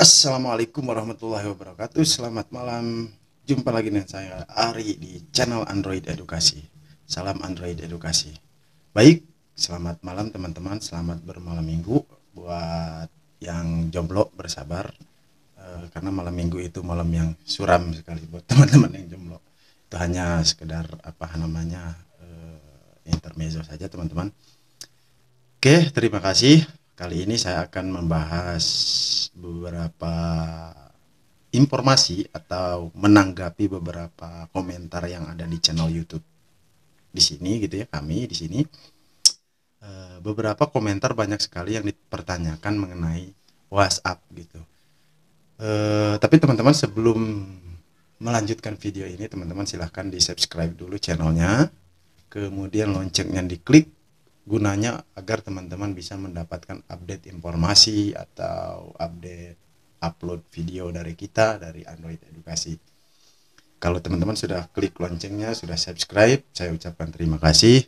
Assalamualaikum warahmatullahi wabarakatuh Selamat malam Jumpa lagi dengan saya Ari di channel Android Edukasi Salam Android Edukasi Baik, selamat malam teman-teman Selamat bermalam minggu Buat yang jomblo bersabar eh, Karena malam minggu itu malam yang suram sekali Buat teman-teman yang jomblo Itu hanya sekedar apa namanya eh, Intermezzo saja teman-teman Oke, terima kasih Kali ini saya akan membahas beberapa informasi atau menanggapi beberapa komentar yang ada di channel YouTube di sini gitu ya kami di sini eh, beberapa komentar banyak sekali yang dipertanyakan mengenai WhatsApp gitu. Eh, tapi teman-teman sebelum melanjutkan video ini teman-teman silahkan di subscribe dulu channelnya, kemudian loncengnya diklik gunanya agar teman-teman bisa mendapatkan update informasi atau update upload video dari kita dari Android Edukasi. Kalau teman-teman sudah klik loncengnya, sudah subscribe, saya ucapkan terima kasih.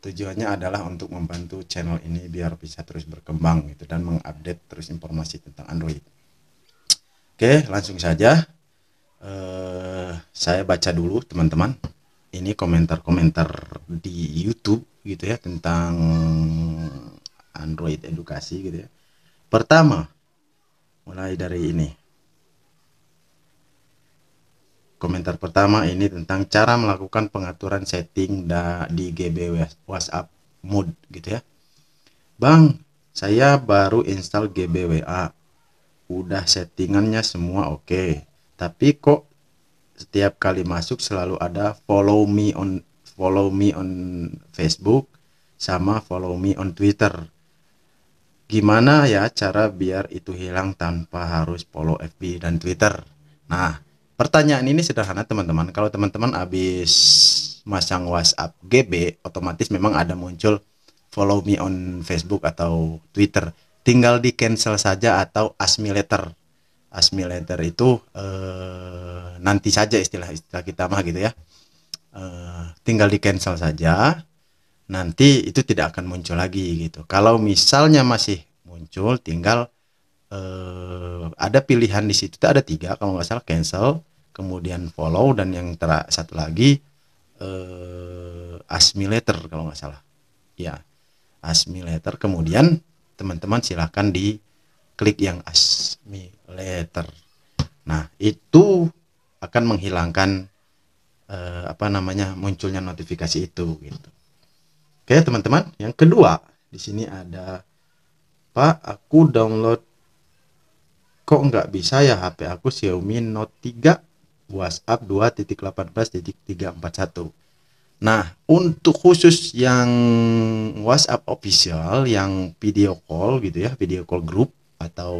Tujuannya adalah untuk membantu channel ini biar bisa terus berkembang gitu dan mengupdate terus informasi tentang Android. Oke, langsung saja. Uh, saya baca dulu teman-teman. Ini komentar-komentar di YouTube gitu ya tentang Android edukasi gitu ya. Pertama, mulai dari ini. Komentar pertama ini tentang cara melakukan pengaturan setting di GB WhatsApp mode gitu ya. Bang, saya baru install GBWA. Udah settingannya semua oke. Okay. Tapi kok setiap kali masuk selalu ada follow me on follow me on Facebook sama follow me on Twitter. Gimana ya cara biar itu hilang tanpa harus follow FB dan Twitter? Nah, pertanyaan ini sederhana teman-teman. Kalau teman-teman habis masang WhatsApp GB, otomatis memang ada muncul follow me on Facebook atau Twitter. Tinggal di cancel saja atau ask me later. Ask me later itu eh, nanti saja istilah-istilah kita mah gitu ya. Eh, tinggal di cancel saja nanti itu tidak akan muncul lagi gitu kalau misalnya masih muncul tinggal uh, ada pilihan di situ ada tiga kalau nggak salah cancel kemudian follow dan yang ter satu lagi uh, eh, assimilator kalau nggak salah ya assimilator kemudian teman-teman silahkan di klik yang assimilator nah itu akan menghilangkan eh, apa namanya munculnya notifikasi itu gitu. Oke teman-teman, yang kedua di sini ada Pak aku download kok nggak bisa ya HP aku Xiaomi Note 3 WhatsApp 2.18.341. Nah, untuk khusus yang WhatsApp official yang video call gitu ya, video call grup atau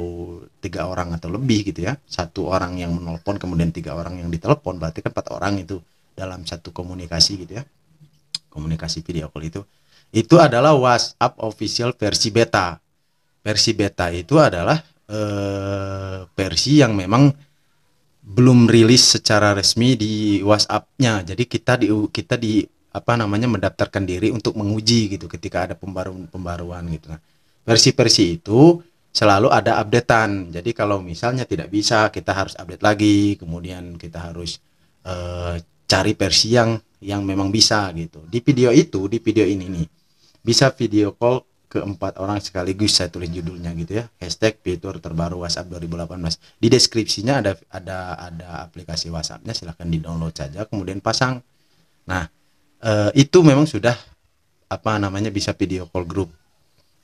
tiga orang atau lebih gitu ya satu orang yang menelpon kemudian tiga orang yang ditelepon berarti kan empat orang itu dalam satu komunikasi gitu ya komunikasi video call itu itu adalah WhatsApp official versi beta versi beta itu adalah eh, versi yang memang belum rilis secara resmi di WhatsApp-nya jadi kita di kita di apa namanya mendaftarkan diri untuk menguji gitu ketika ada pembaruan pembaruan gitu nah versi-versi itu selalu ada updatean jadi kalau misalnya tidak bisa kita harus update lagi kemudian kita harus eh, cari versi yang yang memang bisa gitu. Di video itu, di video ini nih, bisa video call ke empat orang sekaligus saya tulis judulnya gitu ya. Hashtag fitur terbaru WhatsApp 2018. Di deskripsinya ada ada ada aplikasi WhatsAppnya silahkan di download saja kemudian pasang. Nah eh, itu memang sudah apa namanya bisa video call grup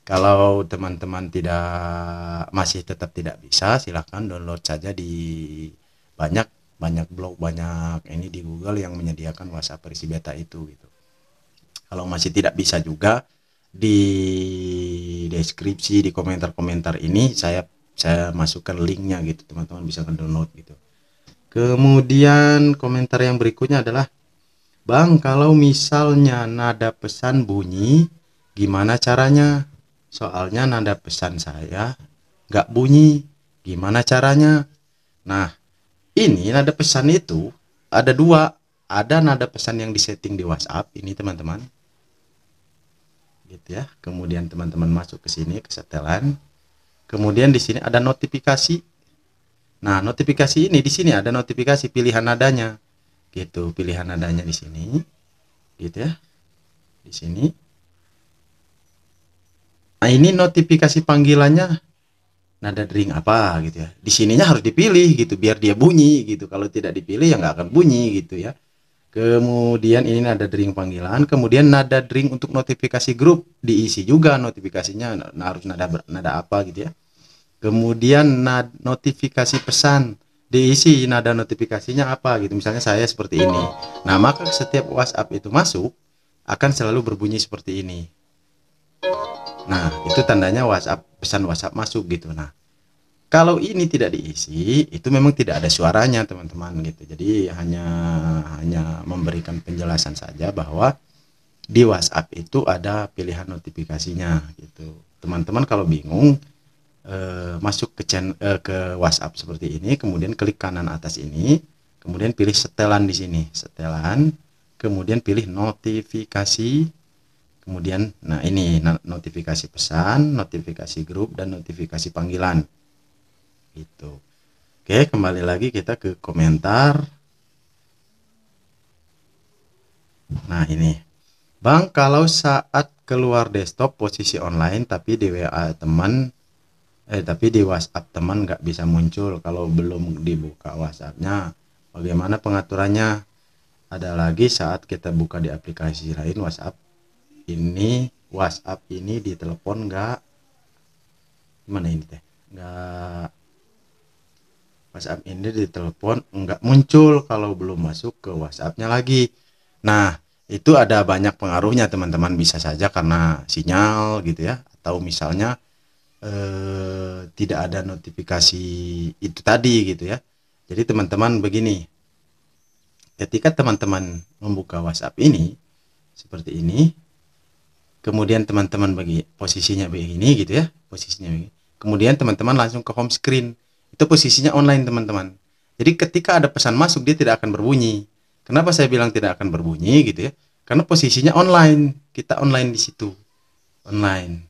Kalau teman-teman tidak masih tetap tidak bisa silahkan download saja di banyak banyak blog banyak ini di Google yang menyediakan WhatsApp versi beta itu gitu kalau masih tidak bisa juga di deskripsi di komentar-komentar ini saya saya masukkan linknya gitu teman-teman bisa download gitu kemudian komentar yang berikutnya adalah Bang kalau misalnya nada pesan bunyi gimana caranya soalnya nada pesan saya nggak bunyi gimana caranya nah ini nada pesan itu ada dua ada nada pesan yang disetting di WhatsApp ini teman-teman gitu ya kemudian teman-teman masuk ke sini ke setelan kemudian di sini ada notifikasi nah notifikasi ini di sini ada notifikasi pilihan nadanya gitu pilihan nadanya di sini gitu ya di sini nah ini notifikasi panggilannya nada dering apa gitu ya di sininya harus dipilih gitu biar dia bunyi gitu kalau tidak dipilih ya nggak akan bunyi gitu ya kemudian ini nada dering panggilan kemudian nada dering untuk notifikasi grup diisi juga notifikasinya nah, harus nada nada apa gitu ya kemudian nada notifikasi pesan diisi nada notifikasinya apa gitu misalnya saya seperti ini nah maka setiap WhatsApp itu masuk akan selalu berbunyi seperti ini Nah, itu tandanya WhatsApp pesan WhatsApp masuk gitu. Nah, kalau ini tidak diisi, itu memang tidak ada suaranya, teman-teman gitu. Jadi hanya hanya memberikan penjelasan saja bahwa di WhatsApp itu ada pilihan notifikasinya gitu. Teman-teman kalau bingung eh, masuk ke channel eh, ke WhatsApp seperti ini, kemudian klik kanan atas ini, kemudian pilih setelan di sini, setelan, kemudian pilih notifikasi kemudian nah ini notifikasi pesan notifikasi grup dan notifikasi panggilan itu oke kembali lagi kita ke komentar nah ini Bang kalau saat keluar desktop posisi online tapi di WA teman eh tapi di WhatsApp teman nggak bisa muncul kalau belum dibuka WhatsAppnya bagaimana pengaturannya ada lagi saat kita buka di aplikasi lain WhatsApp ini WhatsApp ini ditelepon telepon nggak gimana ini teh nggak WhatsApp ini ditelepon telepon nggak muncul kalau belum masuk ke WhatsAppnya lagi nah itu ada banyak pengaruhnya teman-teman bisa saja karena sinyal gitu ya atau misalnya eh, tidak ada notifikasi itu tadi gitu ya jadi teman-teman begini ketika teman-teman membuka WhatsApp ini seperti ini kemudian teman-teman bagi posisinya begini gitu ya posisinya begini kemudian teman-teman langsung ke home screen itu posisinya online teman-teman jadi ketika ada pesan masuk dia tidak akan berbunyi kenapa saya bilang tidak akan berbunyi gitu ya karena posisinya online kita online di situ online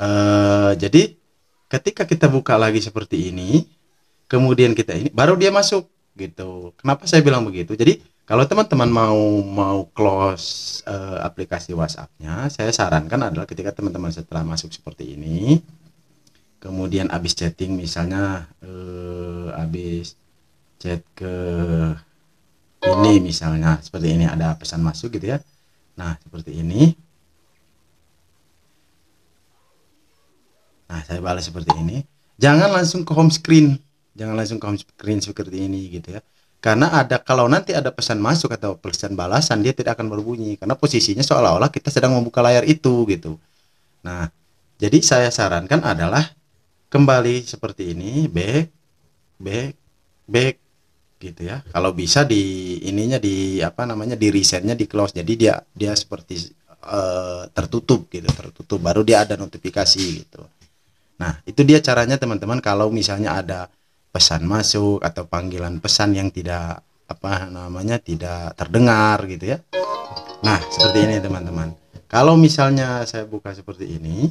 uh, jadi ketika kita buka lagi seperti ini kemudian kita ini baru dia masuk gitu kenapa saya bilang begitu jadi kalau teman-teman mau mau close uh, aplikasi WhatsApp-nya, saya sarankan adalah ketika teman-teman setelah masuk seperti ini, kemudian habis chatting misalnya uh, habis chat ke ini misalnya seperti ini ada pesan masuk gitu ya. Nah, seperti ini. Nah, saya balas seperti ini. Jangan langsung ke home screen. Jangan langsung ke home screen seperti ini gitu ya karena ada kalau nanti ada pesan masuk atau pesan balasan dia tidak akan berbunyi karena posisinya seolah-olah kita sedang membuka layar itu gitu nah jadi saya sarankan adalah kembali seperti ini back back back gitu ya kalau bisa di ininya di apa namanya di resetnya di close jadi dia dia seperti uh, tertutup gitu tertutup baru dia ada notifikasi gitu nah itu dia caranya teman-teman kalau misalnya ada pesan masuk atau panggilan pesan yang tidak apa namanya tidak terdengar gitu ya nah seperti ini teman-teman kalau misalnya saya buka seperti ini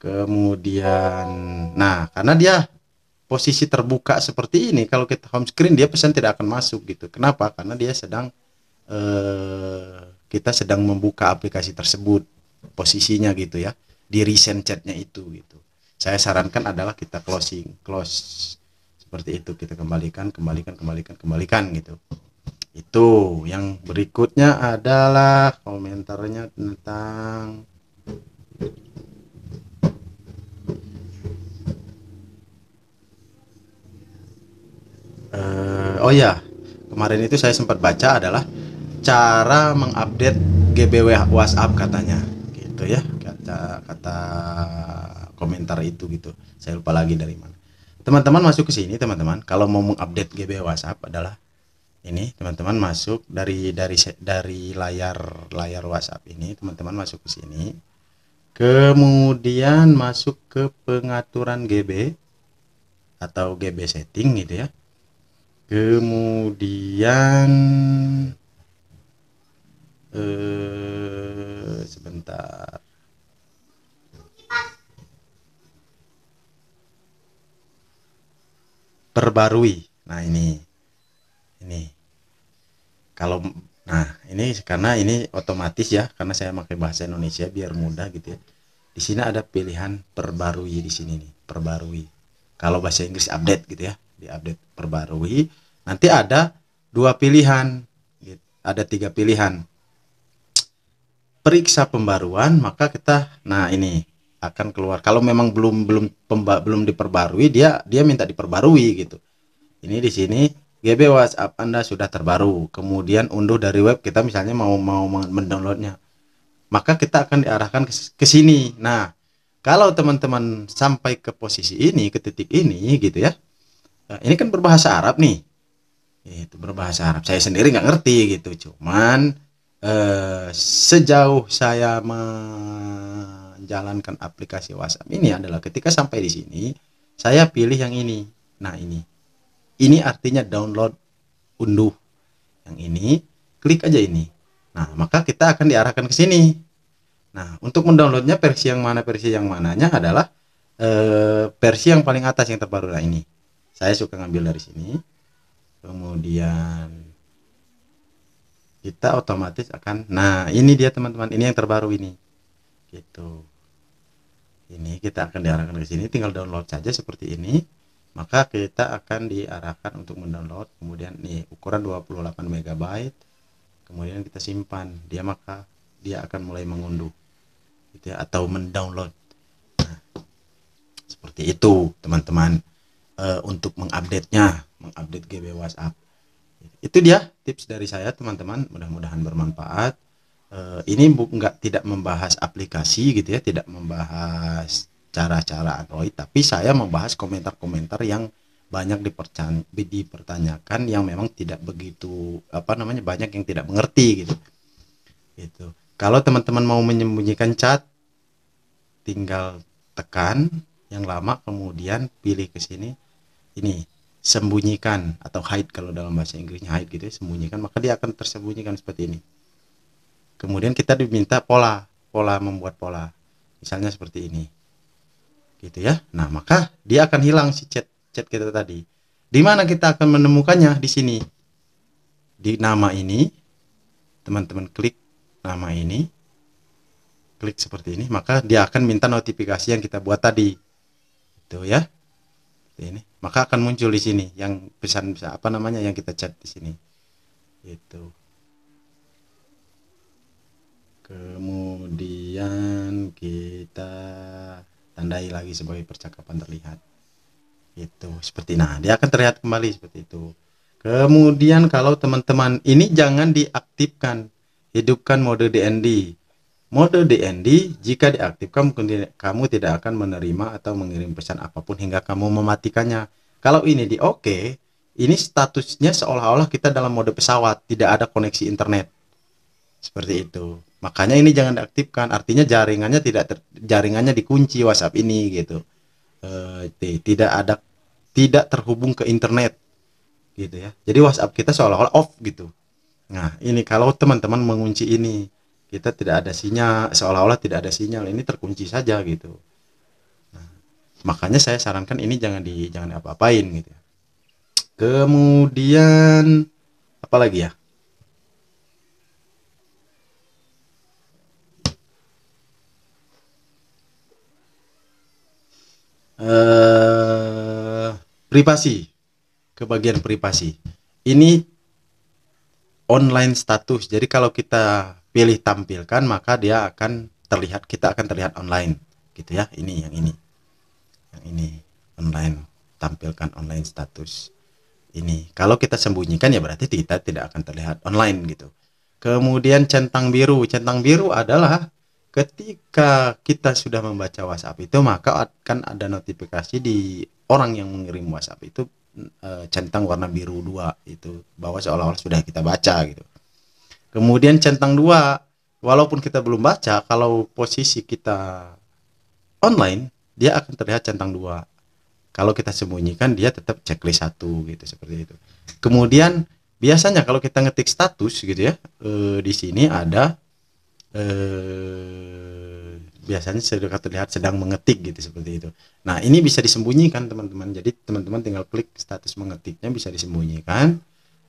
kemudian nah karena dia posisi terbuka seperti ini kalau kita home screen dia pesan tidak akan masuk gitu kenapa karena dia sedang eh, kita sedang membuka aplikasi tersebut posisinya gitu ya di recent chatnya itu gitu saya sarankan adalah kita closing close seperti itu kita kembalikan kembalikan kembalikan kembalikan gitu itu yang berikutnya adalah komentarnya tentang uh, oh ya kemarin itu saya sempat baca adalah cara mengupdate GBW WhatsApp katanya gitu ya kata kata komentar itu gitu saya lupa lagi dari mana teman-teman masuk ke sini teman-teman kalau mau mengupdate GB WhatsApp adalah ini teman-teman masuk dari dari dari layar layar WhatsApp ini teman-teman masuk ke sini kemudian masuk ke pengaturan GB atau GB setting gitu ya kemudian eh sebentar perbarui. Nah, ini. Ini. Kalau nah, ini karena ini otomatis ya, karena saya pakai bahasa Indonesia biar mudah gitu ya. Di sini ada pilihan perbarui di sini nih, perbarui. Kalau bahasa Inggris update gitu ya, di update perbarui. Nanti ada dua pilihan, gitu. ada tiga pilihan. Periksa pembaruan, maka kita, nah ini akan keluar. Kalau memang belum belum pemba, belum diperbarui, dia dia minta diperbarui gitu. Ini di sini GB WhatsApp Anda sudah terbaru. Kemudian unduh dari web kita misalnya mau mau mendownloadnya. Maka kita akan diarahkan ke, sini. Nah, kalau teman-teman sampai ke posisi ini, ke titik ini gitu ya. Eh, ini kan berbahasa Arab nih. Itu berbahasa Arab. Saya sendiri nggak ngerti gitu. Cuman eh, sejauh saya me menjalankan aplikasi WhatsApp ini adalah ketika sampai di sini saya pilih yang ini nah ini ini artinya download unduh yang ini klik aja ini nah maka kita akan diarahkan ke sini nah untuk mendownloadnya versi yang mana versi yang mananya adalah eh, versi yang paling atas yang terbaru lah ini saya suka ngambil dari sini kemudian kita otomatis akan nah ini dia teman-teman ini yang terbaru ini gitu ini kita akan diarahkan ke sini tinggal download saja seperti ini maka kita akan diarahkan untuk mendownload kemudian nih ukuran 28 MB kemudian kita simpan dia maka dia akan mulai mengunduh gitu ya, atau mendownload nah, seperti itu teman-teman e, untuk mengupdate-nya mengupdate GB WhatsApp itu dia tips dari saya teman-teman mudah-mudahan bermanfaat uh, ini nggak tidak membahas aplikasi gitu ya tidak membahas cara-cara Android tapi saya membahas komentar-komentar yang banyak dipertanyakan yang memang tidak begitu apa namanya banyak yang tidak mengerti gitu itu kalau teman-teman mau menyembunyikan cat tinggal tekan yang lama kemudian pilih ke sini ini sembunyikan atau hide kalau dalam bahasa Inggrisnya hide gitu ya, sembunyikan maka dia akan tersembunyikan seperti ini kemudian kita diminta pola pola membuat pola misalnya seperti ini gitu ya nah maka dia akan hilang si chat chat kita tadi di mana kita akan menemukannya di sini di nama ini teman-teman klik nama ini klik seperti ini maka dia akan minta notifikasi yang kita buat tadi itu ya ini maka akan muncul di sini yang pesan bisa apa namanya yang kita chat di sini itu kemudian kita tandai lagi sebagai percakapan terlihat itu seperti nah dia akan terlihat kembali seperti itu kemudian kalau teman-teman ini jangan diaktifkan hidupkan mode DND mode DND jika diaktifkan mungkin kamu tidak akan menerima atau mengirim pesan apapun hingga kamu mematikannya kalau ini di oke ini statusnya seolah-olah kita dalam mode pesawat tidak ada koneksi internet seperti itu Makanya ini jangan diaktifkan. Artinya jaringannya tidak ter, jaringannya dikunci WhatsApp ini gitu. E, tidak ada tidak terhubung ke internet gitu ya. Jadi WhatsApp kita seolah-olah off gitu. Nah, ini kalau teman-teman mengunci ini, kita tidak ada sinyal, seolah-olah tidak ada sinyal, ini terkunci saja gitu. Nah, makanya saya sarankan ini jangan di jangan apa-apain gitu ya. Kemudian apa lagi ya? Eh, privasi ke bagian privasi ini online status jadi kalau kita pilih tampilkan maka dia akan terlihat kita akan terlihat online gitu ya ini yang ini yang ini online tampilkan online status ini kalau kita sembunyikan ya berarti kita tidak akan terlihat online gitu kemudian centang biru centang biru adalah ketika kita sudah membaca WhatsApp itu maka akan ada notifikasi di orang yang mengirim WhatsApp itu e, centang warna biru dua itu bahwa seolah-olah sudah kita baca gitu. Kemudian centang dua walaupun kita belum baca kalau posisi kita online dia akan terlihat centang dua. Kalau kita sembunyikan dia tetap checklist satu gitu seperti itu. Kemudian biasanya kalau kita ngetik status gitu ya e, di sini ada eh, biasanya sudah terlihat sedang mengetik gitu seperti itu. Nah ini bisa disembunyikan teman-teman. Jadi teman-teman tinggal klik status mengetiknya bisa disembunyikan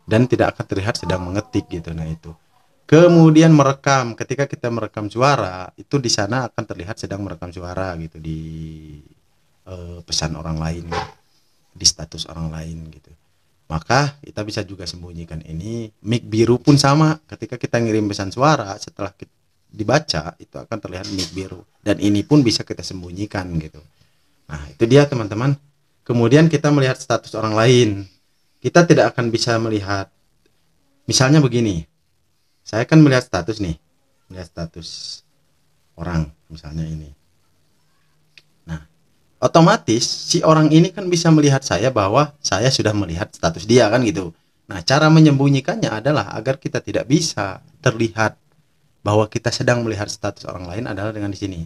dan tidak akan terlihat sedang mengetik gitu. Nah itu. Kemudian merekam. Ketika kita merekam suara itu di sana akan terlihat sedang merekam suara gitu di eh, pesan orang lain, di status orang lain gitu maka kita bisa juga sembunyikan ini mic biru pun sama ketika kita ngirim pesan suara setelah kita dibaca itu akan terlihat mimik biru dan ini pun bisa kita sembunyikan gitu nah itu dia teman-teman kemudian kita melihat status orang lain kita tidak akan bisa melihat misalnya begini saya kan melihat status nih melihat status orang misalnya ini nah otomatis si orang ini kan bisa melihat saya bahwa saya sudah melihat status dia kan gitu nah cara menyembunyikannya adalah agar kita tidak bisa terlihat bahwa kita sedang melihat status orang lain adalah dengan di sini.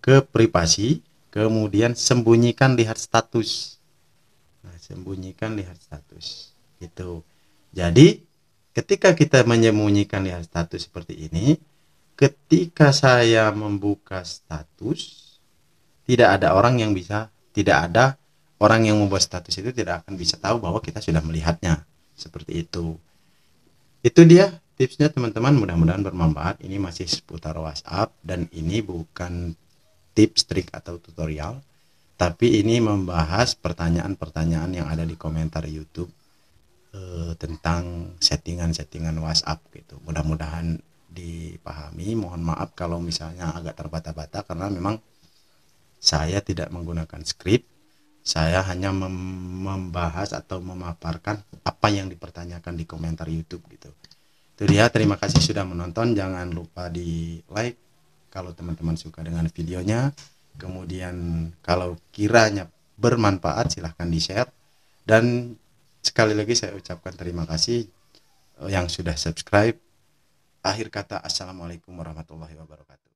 Ke privasi, kemudian sembunyikan lihat status. Nah, sembunyikan lihat status. itu Jadi, ketika kita menyembunyikan lihat status seperti ini, ketika saya membuka status, tidak ada orang yang bisa, tidak ada orang yang membuat status itu tidak akan bisa tahu bahwa kita sudah melihatnya. Seperti itu. Itu dia tipsnya teman-teman mudah-mudahan bermanfaat ini masih seputar WhatsApp dan ini bukan tips trik atau tutorial tapi ini membahas pertanyaan-pertanyaan yang ada di komentar YouTube eh, tentang settingan-settingan WhatsApp gitu mudah-mudahan dipahami mohon maaf kalau misalnya agak terbata-bata karena memang saya tidak menggunakan script saya hanya mem membahas atau memaparkan apa yang dipertanyakan di komentar YouTube gitu itu dia ya, terima kasih sudah menonton jangan lupa di like kalau teman-teman suka dengan videonya kemudian kalau kiranya bermanfaat silahkan di share dan sekali lagi saya ucapkan terima kasih eh, yang sudah subscribe akhir kata assalamualaikum warahmatullahi wabarakatuh